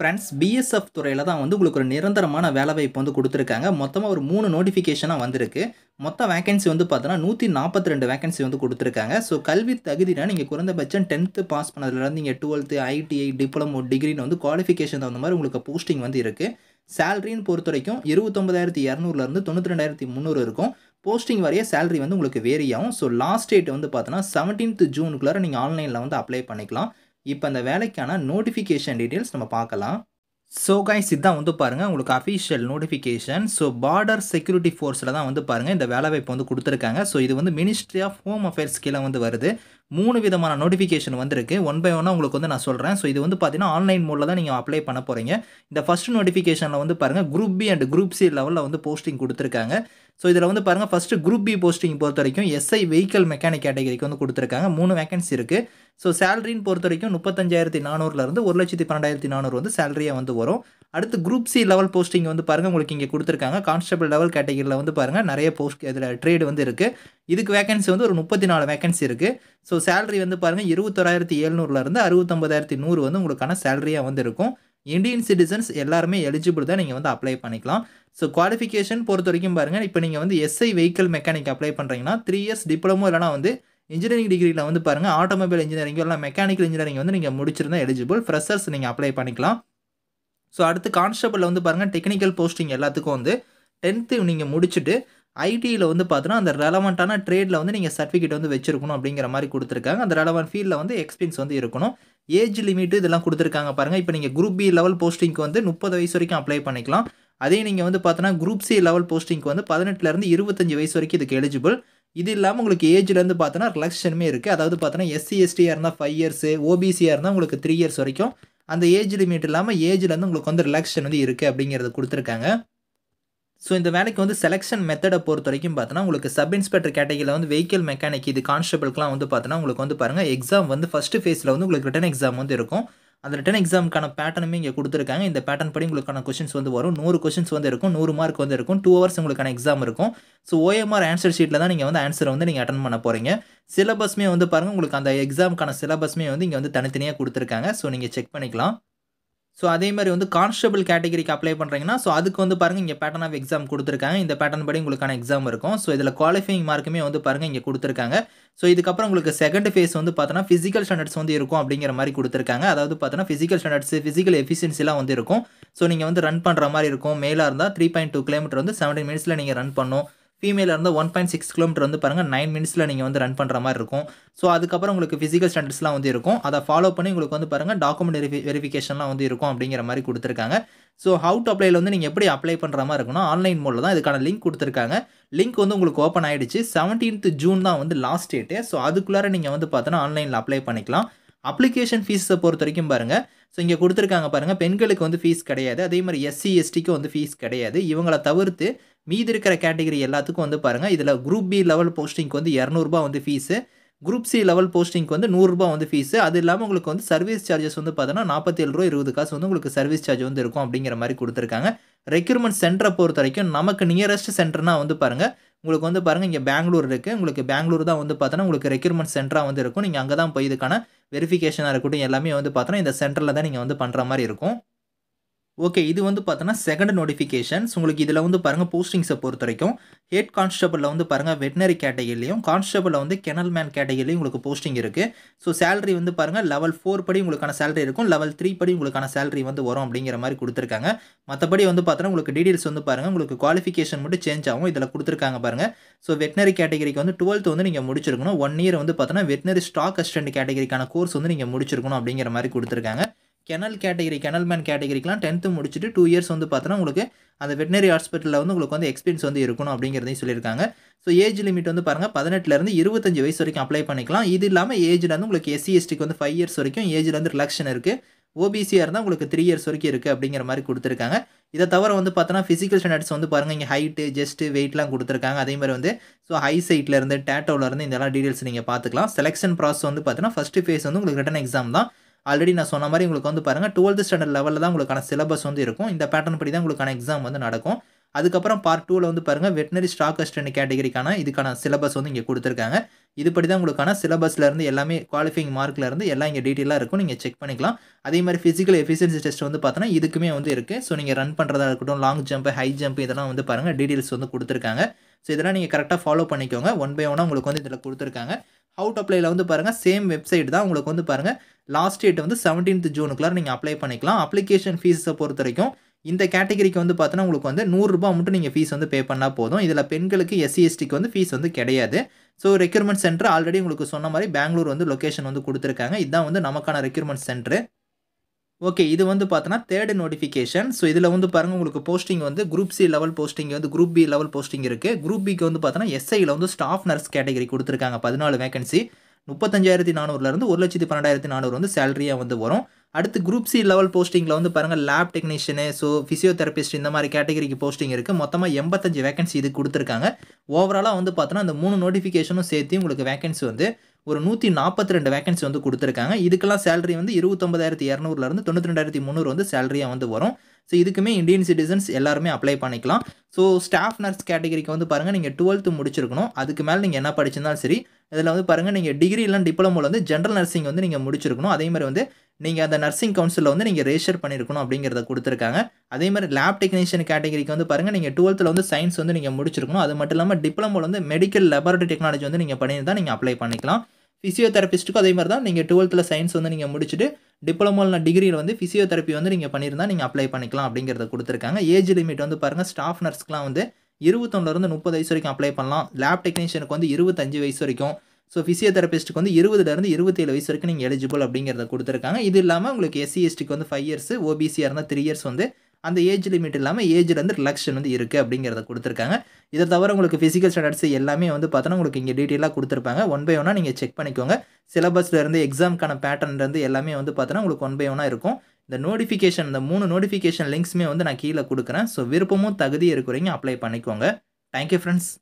friends BSF துறையில் தான் வந்து உங்களுக்கு ஒரு நிரந்தரமான வேலை வாய்ப்பு வந்து கொடுத்துருக்காங்க மொத்தமாக ஒரு மூணு நோட்டிஃபிகேஷனாக வந்திருக்கு மொத்த வேகன்சி வந்து பார்த்தோன்னா நூற்றி நாற்பத்தி ரெண்டு வேகன்சி வந்து கொடுத்துருக்காங்க ஸோ கல்வி தகுதினா நீங்கள் குறைந்தபட்சம் டென்த்து பாஸ் பண்ணதுலேருந்து நீங்கள் டுவெல்த்து ஐடிஐ டிப்ளமோ டிகிரின்னு வந்து குவாலிஃபிகேஷன் தகுந்த மாதிரி உங்களுக்கு போஸ்டிங் வந்து இருக்குது சேலரின்னு பொறுத்த வரைக்கும் இருபத்தொம்பதாயிரத்தி இரநூறுலேருந்து தொண்ணூற்றி ரெண்டாயிரத்தி முந்நூறு இருக்கும் போஸ்டிங் வரைய சேலரி வந்து உங்களுக்கு வேரி ஆகும் ஸோ லாஸ்ட் டேட் வந்து பார்த்தோன்னா செவன்டீன்த் ஜூனுக்குள்ளே நீங்கள் ஆன்லைனில் வந்து அப்ளை பண்ணிக்கலாம் இப்போ அந்த வேலைக்கான நோட்டிஃபிகேஷன் டீட்டெயில்ஸ் நம்ம பார்க்கலாம் ஸோ கைஸ் இதுதான் வந்து பாருங்கள் உங்களுக்கு official notification so border security ஃபோர்ஸில் தான் வந்து பாருங்கள் இந்த வேலை வாய்ப்பு வந்து கொடுத்துருக்காங்க ஸோ இது வந்து மினிஸ்ட்ரி ஆஃப் ஹோம் அஃபேர்ஸ் கீழே வந்து வருது மூணு விதமான நோட்டிஃபிகேஷன் வந்திருக்கு ஒன் பை ஒன்னாக உங்களுக்கு வந்து நான் சொல்கிறேன் ஸோ இது வந்து பார்த்தீங்கன்னா ஆன்லைன் மோடில் தான் நீங்கள் அப்ளை பண்ண போகிறீங்க இந்த ஃபஸ்ட் நோட்டிஃபிகேஷனில் வந்து பாருங்கள் group B and group C லெவலில் வந்து போஸ்டிங் கொடுத்துருக்காங்க ஸோ இதில் வந்து பாருங்கள் ஃபஸ்ட்டு குரூப் பி போஸ்டிங் பொறுத்த வரைக்கும் எஸ்ஐ வெஹிக்கல் மெக்கானிக் கேட்டகரிக்கு வந்து கொடுத்துருக்காங்க மூணு வேகன்சி இருக்குது ஸோ சேலரின்னு பொறுத்த வரைக்கும் முப்பத்தஞ்சாயிரத்தி நானூறுலேருந்து ஒரு லட்சத்தி பன்னெண்டாயிரத்தி நானூறு வந்து சேலரியாக வந்து வரும் அடுத்து குரூப் சி லெவல் போஸ்டிங் வந்து பாருங்கள் உங்களுக்கு இங்கே கொடுத்துருக்காங்க கான்ஸ்டபிள் லெவல் கேட்டகிரியில் வந்து பாருங்கள் நிறைய போஸ்ட் இதில் ட்ரேடு வந்து இருக்குது இதுக்கு வேகன்சி வந்து ஒரு முப்பத்தி நாலு வேகன்சி இருக்குது ஸோ சேலரி வந்து பாருங்கள் இருபத்தொராயிரத்தி எழுநூறுலேருந்து அறுபத்தொம்பதாயிரத்தி நூறு வந்து உங்களுக்கான சேலரியாக வந்து இருக்கும் இந்தியன் சிட்டிசன்ஸ் எல்லாருமே எலிஜிபிள் தான் நீங்கள் வந்து அப்ளை பண்ணிக்கலாம் ஸோ குவாலிஃபிகேஷன் பொறுத்த வரைக்கும் பாருங்கள் இப்போ நீங்கள் வந்து எஸ்ஐ வெஹிக்கல் மெக்கானிக் அப்ளை பண்ணுறீங்கன்னா த்ரீ இயர்ஸ் டிப்ளமோ இல்லைனா வந்து இன்ஜினியரிங் டிகிரியில் வந்து பாருங்கள் ஆட்டோமொபைல் இன்ஜினியரிங் இல்லை மெக்கானிக்கல் இன்ஜினியரிங் வந்து நீங்கள் முடிச்சிருந்தால் எலிஜிபிள் ஃப்ரெஷர்ஸ் நீங்கள் அப்ளை பண்ணிக்கலாம் ஸோ அடுத்து கான்ஸ்டபிளில் வந்து பாருங்கள் டெக்னிக்கல் போஸ்டிங் எல்லாத்துக்கும் வந்து டென்த்து நீங்கள் முடிச்சுட்டு ஐடியில் வந்து பார்த்தோன்னா அந்த ரெலவெண்ட்டான ட்ரேடில் வந்து நீங்கள் சர்டிஃபிகேட் வந்து வச்சிருக்கணும் அப்படிங்கிற மாதிரி கொடுத்துருக்காங்க அந்த ரெலவெண்ட் ஃபீல்டில் வந்து எக்ஸ்பீரியன்ஸ் வந்து இருக்கணும் ஏஜ் லிமிட்டு இதெல்லாம் கொடுத்துருக்காங்க பாருங்கள் இப்போ நீங்கள் குரூப் பி லெவல் போஸ்டிங்க்கு வந்து முப்பது வயசு வரைக்கும் அப்ளை பண்ணிக்கலாம் அதே நீங்கள் வந்து பார்த்தோன்னா குரூப் சி லெவல் போஸ்டிங்க்கு வந்து பதினெட்டுலேருந்து இருபத்தஞ்சி வயசு வரைக்கும் இதுக்கு எலிஜிபிள் இது இல்லாமல் உங்களுக்கு ஏஜ்லேருந்து பார்த்தோன்னா ரிலாக்ஸேஷனுமே இருக்குது அதாவது பார்த்தோன்னா எஸ்சி எஸ்டியாக இருந்தால் ஃபைவ் இயர்ஸு ஓபிசியாக இருந்தால் உங்களுக்கு த்ரீ இயர்ஸ் வரைக்கும் அந்த ஏஜ் லிமிட் இல்லாமல் ஏஜில் வந்து உங்களுக்கு வந்து ரிலாக்ஸேஷன் வந்து இருக்குது அப்படிங்கிறத கொடுத்துருக்காங்க ஸோ இந்த வேலைக்கு வந்து செலெக்ஷன் மெத்தடை பொறுத்த வரைக்கும் பார்த்தோன்னா உங்களுக்கு சப் இன்ஸ்பெக்டர் கேட்டகிரியில் வந்து வெஹிக்கல் மெக்கானிக் இது கான்ஸ்டபிள்கெலாம் வந்து பார்த்தோன்னா உங்களுக்கு வந்து பாருங்கள் எக்ஸாம் வந்து ஃபஸ்ட்டு ஃபேஸில் வந்து உங்களுக்கு ரிட்டன் எக்ஸாம் வந்து இருக்கும் அந்த ரிட்டன் எக்ஸாமுக்கான பேட்டனும் இங்கே கொடுத்துருக்காங்க இந்த பேட்டன் படி உங்களுக்கான கொஷின்ஸ் வந்து வரும் நூறு கொஷின்ஸ் வந்து இருக்கும் நூறு மார்க் வந்து இருக்கும் டூ ஹவர்ஸ் உங்களுக்கான எக்ஸாம் இருக்கும் ஸோ ஓஎம்ஆர் ஆன்சர் ஷீட்டில் தான் நீங்கள் வந்து ஆன்சரை வந்து நீங்கள் அட்டன் பண்ண போகிறீங்க சிலபஸ்மே வந்து பாருங்கள் உங்களுக்கு அந்த எக்ஸாமுக்கான சிலபஸ்மே வந்து இங்கே வந்து தனித்தனியாக கொடுத்துருக்காங்க ஸோ நீங்கள் செக் பண்ணிக்கலாம் ஸோ அதே மாதிரி வந்து கான்ஸ்டபிள் கேட்டகரிக்கு அப்ளை பண்ணுறீங்கன்னா ஸோ அதுக்கு வந்து பாருங்கள் இங்கே பேட்டர்ன் ஆஃப் எக்ஸாம் கொடுத்துருக்காங்க இந்த பேட்டர்ன் படி உங்களுக்கான எக்ஸாம் இருக்கும் ஸோ இதில் குவாலிஃபைங் மார்க்குமே வந்து பாருங்கள் இங்கே கொடுத்துருக்காங்க ஸோ இதுக்கப்புறம் உங்களுக்கு செகண்ட் ஃபேஸ் வந்து பார்த்தோன்னா ஃபிசிக்கல் ஸ்டாண்டர்ட்ஸ் வந்து இருக்கும் அப்படிங்கிற மாதிரி கொடுத்துருக்காங்க அதாவது பார்த்தோன்னா ஃபிசிக்கல் ஸ்டாண்டர்ட்ஸ் ஃபிசிக்கல் எஃபிஷியன்சிலாம் வந்து இருக்கும் ஸோ நீங்கள் வந்து ரன் பண்ணுற மாதிரி இருக்கும் மேலாக இருந்தால் த்ரீ பாயிண்ட் டூ கிலோமீட்டர் வந்து செவன்டீன் மினிட்ஸில் நீங்கள் ரன் பண்ணும் ஃபீமேலில் இருந்து ஒன் பாயிண்ட் சிக்ஸ் கிலோமீட்டர் வந்து பாருங்கள் நைன் மினிட்ஸில் நீங்கள் வந்து ரன் பண்ணுற மாதிரி இருக்கும் ஸோ அதுக்கப்புறம் உங்களுக்கு ஃபிசிக்கல் ஸ்டாண்டர்ட்ஸ்லாம் வந்து இருக்கும் அதை ஃபாலோ பண்ணி உங்களுக்கு வந்து பாருங்கள் டாக்குமெண்ட் வெரிஃபி வெரிஃபிகேஷன்லாம் வந்து இருக்கும் அப்படிங்கிற மாதிரி கொடுத்துருக்காங்க ஸோ ஹவு டு அப்ளைல வந்து நீங்கள் எப்படி அப்ளை பண்ணுற மாதிரி இருக்குன்னா ஆன்லைன் மோடில் தான் இதுக்கான லிங்க் கொடுத்துருக்காங்க லிங்க் வந்து உங்களுக்கு ஓப்பன் ஆகிடுச்சு செவன்டீன்த் ஜூன் தான் வந்து லாஸ்ட் டேட்டு ஸோ அதுக்குள்ளார நீங்கள் வந்து பார்த்தோன்னா ஆன்லைனில் அப்ளை பண்ணிக்கலாம் அப்ளிகேஷன் ஃபீஸை பொறுத்த வரைக்கும் பாருங்கள் ஸோ இங்கே கொடுத்துருக்காங்க பாருங்கள் பெண்களுக்கு வந்து ஃபீஸ் கிடையாது அதே மாதிரி எஸ்சி எஸ்டிக்கும் வந்து ஃபீஸ் கிடையாது இவங்களை தவிர்த்து மீதி இருக்கிற கேட்டகரி எல்லாத்துக்கும் வந்து பாருங்கள் இதில் குரூப் பி லெவல் போஸ்டிங்க்கு வந்து இரநூறுபா வந்து ஃபீஸு குரூப் சி லெவல் போஸ்டிங்க்கு வந்து நூறுரூபா வந்து ஃபீஸு அது இல்லாமல் உங்களுக்கு வந்து சர்வீஸ் சார்ஜஸ் வந்து பார்த்தோன்னா நாற்பத்தேழு ரூபா இருபது காசு வந்து உங்களுக்கு சர்வீஸ் சார்ஜ் வந்து இருக்கும் அப்படிங்கிற மாதிரி கொடுத்துருக்காங்க ரெக்யூர்மெண்ட் சென்டரை பொறுத்த வரைக்கும் நமக்கு நியரஸ்ட் சென்டர்னால் வந்து பாருங்கள் உங்களுக்கு வந்து பாருங்கள் இங்கே பெங்களூர் இருக்குது உங்களுக்கு பெங்களூர் தான் வந்து பார்த்தோன்னா உங்களுக்கு ரெக்யூர்மெண்ட் சென்டராக வந்து இருக்கும் நீங்கள் அங்கே தான் போய் இதுக்கான வெரிஃபிகேஷனாக இருக்கட்டும் எல்லாமே வந்து பார்த்தோன்னா இந்த சென்டரில் தான் நீங்கள் வந்து பண்ணுற மாதிரி இருக்கும் ஓகே இது வந்து பார்த்தோன்னா செகண்ட் நோட்டிஃபிகேஷன்ஸ் உங்களுக்கு இதில் வந்து பாருங்கள் போஸ்டிங்ஸை பொறுத்த வரைக்கும் ஹெட் கான்ஸ்டபிளில் வந்து பாருங்கள் வெட்டினரி கேட்டகிரிலையும் கான்ஸ்டபிளில் வந்து கெனல் மேன் கேட்டகிரிலையும் உங்களுக்கு போஸ்டிங் இருக்குது ஸோ சேலரி வந்து பாருங்கள் லெவல் ஃபோர் படி உங்களுக்கான சேலரி இருக்கும் லெவல் த்ரீ படி உங்களுக்கான சேலரி வந்து வரும் அப்படிங்கிற மாதிரி கொடுத்துருக்காங்க மற்றபடி வந்து பார்த்தோன்னா உங்களுக்கு டீடெயில்ஸ் வந்து பாருங்கள் உங்களுக்கு குவாலிஃபிகேஷன் மட்டும் சேஞ்ச் ஆகும் இதில் கொடுத்துருக்காங்க பாருங்கள் ஸோ வெட்டினரி கேட்டகிரிக்கு வந்து டுவெல்த் வந்து நீங்கள் முடிச்சிருக்கணும் ஒன் இயர் வந்து பார்த்தோன்னா வெட்டினரி ஸ்டாக் அஸ்டன்ட் கேட்டகிரிக்கான கோர்ஸ் வந்து நீங்கள் முடிச்சிருக்கணும் அப்படிங்கிற மாதிரி கொடுத்துருக்காங்க கெனல் கேட்டகிரி கெனல்மேன் கேட்டகிரிக்கெலாம் டென்த்து முடிச்சுட்டு டூ இயர்ஸ் வந்து பார்த்தோன்னா உங்களுக்கு அந்த வெட்டினரி ஹாஸ்பிட்டலில் வந்து உங்களுக்கு வந்து எக்ஸ்பீரியன்ஸ் வந்து இருக்கணும் அப்படிங்கிறதையும் சொல்லியிருக்காங்க ஸோ ஏஜ் லிமிட் வந்து பாருங்கள் பதினெட்டுலேருந்து இருபத்தஞ்சு வயசு வரைக்கும் அப்ளை பண்ணிக்கலாம் இது இல்லாமல் ஏஜில் வந்து உங்களுக்கு எஸ்சி எஸ்டிக்கு வந்து ஃபைவ் இயர்ஸ் வரைக்கும் ஏஜில் வந்து இருக்குது ஓபிசியாக இருந்தால் உங்களுக்கு த்ரீ இயர்ஸ் வரைக்கும் இருக்குது அப்படிங்கிற மாதிரி கொடுத்துருக்காங்க இதை தவிர வந்து பார்த்தோன்னா ஃபிசிக்கல் ஸ்டாண்டர்ட்ஸ் வந்து பாருங்கள் இங்கே ஹைட்டு ஜஸ்ட்டு வெயிட்லாம் கொடுத்துருக்காங்க அதே மாதிரி வந்து ஸோ ஹை சைட்லேருந்து டேட்டோவிலேருந்து இதெல்லாம் டீட்டெயில்ஸ் நீங்கள் பார்த்துக்கலாம் செலெக்ஷன் ப்ராசஸ் வந்து பார்த்தீங்கன்னா ஃபஸ்ட்டு ஃபேஸ் வந்து உங்களுக்கு ரிட்டன் எக்ஸாம் தான் ஆல்ரெடி நான் சொன்ன மாதிரி உங்களுக்கு வந்து பாருங்கள் டுவெல்த் ஸ்டாண்டர்ட் லெவலில் தான் உங்களுக்கான சிலபஸ் வந்து இருக்கும் இந்த பேட்டர்ன் படி தான் உங்களுக்கான எக்ஸாம் வந்து நடக்கும் அதுக்கப்புறம் பார்ட் டூவில் வந்து பாருங்கள் வெட்டினரி ஸ்டாக் அஸ்டன்ட் கேட்டகரிக்கான இதுக்கான சிலபஸ் வந்து இங்கே கொடுத்துருக்காங்க இதுபடி தான் உங்களுக்கான சிலபஸ்லேருந்து எல்லாமே குவாலிஃபைங் மார்க்லேருந்து எல்லாம் இங்கே டீட்டெயிலாக இருக்கும் நீங்கள் செக் பண்ணிக்கலாம் அதே மாதிரி ஃபிசிக்கல் எஃபிஷியன்சி டெஸ்ட் வந்து பார்த்தோன்னா இதுக்குமே வந்து இருக்குது ஸோ நீங்கள் ரன் பண்ணுறதா இருக்கட்டும் லாங் ஜம்ப் ஹை ஜம்ப் இதெல்லாம் வந்து பாருங்கள் டீட்டெயில்ஸ் வந்து கொடுத்துருக்காங்க ஸோ இதெல்லாம் நீங்கள் கரெக்டாக ஃபாலோ பண்ணிக்கோங்க ஒன் பை ஒன்னாக உங்களுக்கு வந்து இதில் கொடுத்துருக்காங்க அவுட் அப்ளைல வந்து பாருங்கள் சேம் வெப்சைட் தான் உங்களுக்கு வந்து பாருங்கள் லாஸ்ட் டேட் வந்து செவன்டீன்த் ஜூனுக்குள்ளார நீங்கள் அப்ளை பண்ணிக்கலாம் அப்ளிகேஷன் ஃபீஸை பொறுத்த வரைக்கும் இந்த கேட்டகரிக்கு வந்து பார்த்தோன்னா உங்களுக்கு வந்து நூறுரூபா மட்டும் நீங்கள் ஃபீஸ் வந்து பே பண்ணால் போதும் இதில் பெண்களுக்கு எஸ்சி எஸ்டிக்கு வந்து ஃபீஸ் வந்து கிடையாது ஸோ ரெக்யூர்மெண்ட் சென்டர் ஆல்ரெடி உங்களுக்கு சொன்ன மாதிரி பெங்களூர் வந்து லொக்கேஷன் வந்து கொடுத்துருக்காங்க இதுதான் வந்து நமக்கான ரெக்யூர்மெண்ட் சென்டர் ஓகே இது வந்து பார்த்தோன்னா தேர்டு நோட்டிஃபிகேஷன் ஸோ இதில் வந்து பாருங்கள் உங்களுக்கு போஸ்டிங் வந்து குரூப் சி லெவல் போஸ்டிங் வந்து குரூப் பி லெவல் போஸ்டிங் இருக்குது குரூப் பிக்கு வந்து பார்த்தோன்னா எஸ்ஐயில் வந்து ஸ்டாஃப் நர்ஸ் கேட்டகரி கொடுத்துருக்காங்க பதினாலு வேகன்சி முப்பத்தஞ்சாயிரத்தி நானூறுலேருந்து ஒரு லட்சத்தி பன்னெண்டாயிரத்தி நானூறு வந்து சேலரியாக வந்து வரும் அடுத்து குரூப் சி லெவல் போஸ்டிங்கில் வந்து பாருங்கள் லேப் டெக்னீஷியனு ஸோ ஃபிசியோதெரபிஸ்ட் இந்த மாதிரி கேட்டகரிக்கு போஸ்டிங் இருக்குது மொத்தமாக எண்பத்தஞ்சு வேகன்சி இது கொடுத்துருக்காங்க ஓவராலாக வந்து பார்த்தோன்னா அந்த மூணு நோட்டிஃபிகேஷனும் சேர்த்து உங்களுக்கு வேகன்சி வந்து ஒரு நூற்றி நாற்பத்தி ரெண்டு வேகன்சி வந்து கொடுத்துருக்காங்க இதுக்கெல்லாம் சேலரி வந்து இருபத்தொம்பதாயிரத்தி இரநூறுலேருந்து தொண்ணூற்றி ரெண்டாயிரத்தி முந்நூறு வந்து சேலரியாக வந்து வரும் ஸோ இதுக்குமே இந்தியன் சிட்டிசன்ஸ் எல்லாருமே அப்ளை பண்ணிக்கலாம் ஸோ ஸ்டாஃப் நர்ஸ் கேட்டகரிக்கு வந்து பாருங்கள் நீங்கள் டுவெல்த்து முடிச்சிருக்கணும் அதுக்கு மேலே நீங்கள் என்ன படிச்சிருந்தாலும் சரி இதில் வந்து பாருங்கள் நீங்கள் டிகிரி இல்லை டிப்ளமோவில் வந்து ஜென்ரல் நர்சிங் வந்து நீங்கள் முடிச்சிருக்கணும் அதே மாதிரி வந்து நீங்கள் அந்த நர்சிங் கவுன்சிலில் வந்து நீங்கள் ரெஜிஸ்டர் பண்ணியிருக்கணும் அப்படிங்கிறத கொடுத்துருக்காங்க அதே மாதிரி லேப் டெக்னீஷியன் கேட்டகரிக்கு வந்து பாருங்கள் நீங்கள் டுவெல்த்தில் வந்து சயின்ஸ் வந்து நீங்கள் முடிச்சிருக்கணும் அது மட்டும் இல்லாமல் டிப்ளமோவில் வந்து மெடிக்கல் லெபார்டரி டெக்னாலஜி வந்து நீங்கள் பண்ணியிருந்தால் நீங்கள் அப்ளை பண்ணிக்கலாம் ஃபிசியோதெரபிஸ்ட்டுக்கும் அதே மாதிரி தான் நீங்கள் டுவெல்த்தில் சயின்ஸ் வந்து நீங்கள் முடிச்சுட்டு டிப்ளமோவில் டிகிரியில் வந்து ஃபிசியோதெரப்பி வந்து நீங்கள் பண்ணியிருந்தால் நீங்கள் அப்ளை பண்ணிக்கலாம் அப்படிங்கிறத கொடுத்துருக்காங்க ஏஜ் லிமிட் வந்து பாருங்கள் ஸ்டாஃப் நர்ஸ்க்குலாம் வந்து இருபத்தொன்னுலேருந்து முப்பது வயசு வரைக்கும் அப்ளை பண்ணலாம் லேப் டெக்னீஷியனுக்கு வந்து இருபத்தஞ்சு வயசு வரைக்கும் ஸோ ஃபிசியோதெரபிஸ்ட்டுக்கு வந்து இருபதுலேருந்து இருபத்தேழு வயசு வரைக்கும் நீங்கள் எலிஜிபிள் அப்படிங்கிறத கொடுத்துருக்காங்க இது இல்லாமல் உங்களுக்கு எஸ்சிஎஸ்டிக்கு வந்து ஃபைவ் இயர்ஸ் ஓபிசியாக இருந்தால் த்ரீ இயர்ஸ் வந்து அந்த ஏஜ் லிமிட் இல்லாமல் ஏஜில் வந்து ரிலாக்ஷன் வந்து இருக்குது அப்படிங்கிறத கொடுத்துருக்காங்க இதை தவிர உங்களுக்கு ஃபிசிக்கல் ஸ்டாண்டர்ட்ஸ் எல்லாமே வந்து பார்த்தோன்னா உங்களுக்கு இங்கே டீட்டெயிலாக கொடுத்துருப்பாங்க ஒன் பை ஒன்னாக நீங்கள் செக் பண்ணிக்கோங்க சிலபஸ்லேருந்து எக்ஸாமுக்கான பேட்டர்ன்லேருந்து எல்லாமே வந்து பார்த்தோன்னா உங்களுக்கு ஒன் பை ஒன்னாக இருக்கும் இந்த நோட்டிஃபிகேஷன் இந்த மூணு நோட்டிஃபிகேஷன் லிங்க்ஸுமே வந்து நான் கீழே கொடுக்குறேன் ஸோ விருப்பமும் தகுதி இருக்கிறீங்க அப்ளை பண்ணிக்கோங்க தேங்க்யூ ஃப்ரெண்ட்ஸ்